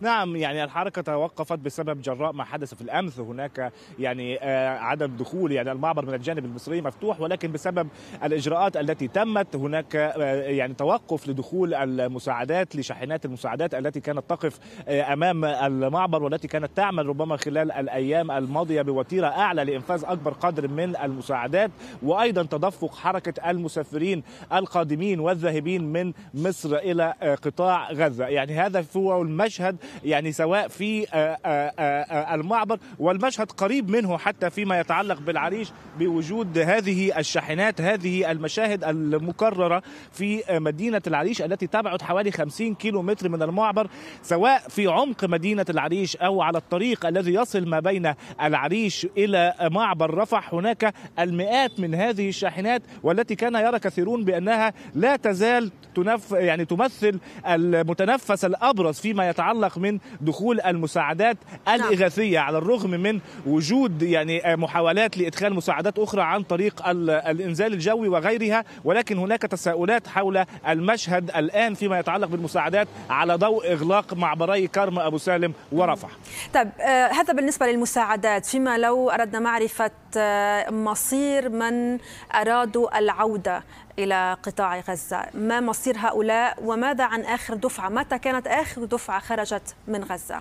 نعم يعني الحركة توقفت بسبب جراء ما حدث في الأمس هناك يعني آه، عدم دخول يعني المعبر من الجانب المصري مفتوح ولكن بسبب الإجراءات التي تمت هناك آه، يعني توقف لدخول المساعدات لشاحنات المساعدات التي كانت تقف آه، أمام المعبر والتي كانت تعمل ربما خلال الأيام الماضية بوتيرة أعلى لإنفاذ أكبر قدر من المساعدات وأيضا تدفق حركة المسافرين القادمين والذاهبين من مصر إلى قطاع غزة يعني هذا هو المشهد يعني سواء في آه، آه، آه، المعبر والمشهد قريب منه حتى فيما يتعلق بالعريش بوجود هذه الشاحنات هذه المشاهد المكررة في مدينة العريش التي تبعد حوالي 50 كيلو متر من المعبر سواء في عمق مدينة العريش أو على الطريق الذي يصل ما بين العريش إلى معبر رفح هناك المئات من هذه الشاحنات والتي كان يرى كثيرون بأنها لا تزال تنف يعني تمثل المتنفس الابرز فيما يتعلق من دخول المساعدات نعم. الاغاثيه على الرغم من وجود يعني آه، محاولات لادخال مساعدات اخرى عن طريق الانزال الجوي وغيرها ولكن هناك تساؤلات حول المشهد الان فيما يتعلق بالمساعدات على ضوء اغلاق معبري كرم ابو سالم ورفح. طيب آه، هذا بالنسبه للمساعدات فيما لو اردنا معرفه آه، مصير من أرادوا العودة إلى قطاع غزة ما مصير هؤلاء وماذا عن آخر دفعة متى كانت آخر دفعة خرجت من غزة؟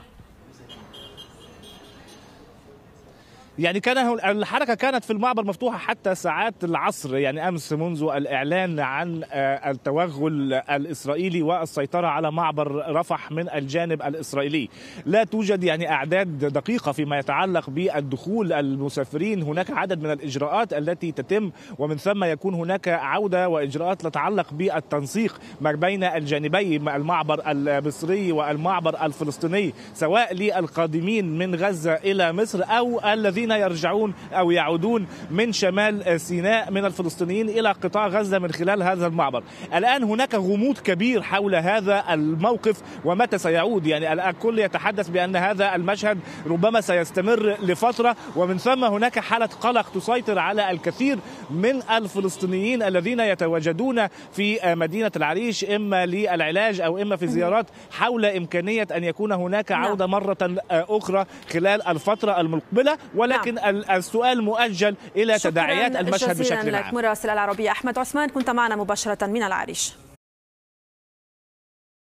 يعني كان الحركه كانت في المعبر مفتوحه حتى ساعات العصر يعني امس منذ الاعلان عن آه، التوغل الاسرائيلي والسيطره على معبر رفح من الجانب الاسرائيلي لا توجد يعني اعداد دقيقه فيما يتعلق بالدخول المسافرين هناك عدد من الاجراءات التي تتم ومن ثم يكون هناك عوده واجراءات تتعلق بالتنسيق ما بين الجانبي المعبر المصري والمعبر الفلسطيني سواء للقادمين من غزه الى مصر او الذين الذين يرجعون أو يعودون من شمال سيناء من الفلسطينيين إلى قطاع غزة من خلال هذا المعبر الآن هناك غموض كبير حول هذا الموقف ومتى سيعود يعني الكل يتحدث بأن هذا المشهد ربما سيستمر لفترة ومن ثم هناك حالة قلق تسيطر على الكثير من الفلسطينيين الذين يتواجدون في مدينة العريش إما للعلاج أو إما في زيارات حول إمكانية أن يكون هناك نعم. عودة مرة أخرى خلال الفترة المقبلة ولكن ولكن نعم. السؤال مؤجل إلى تداعيات المشهد بشكل عام شكرا لك مراسل العربية أحمد عثمان كنت معنا مباشرة من العريش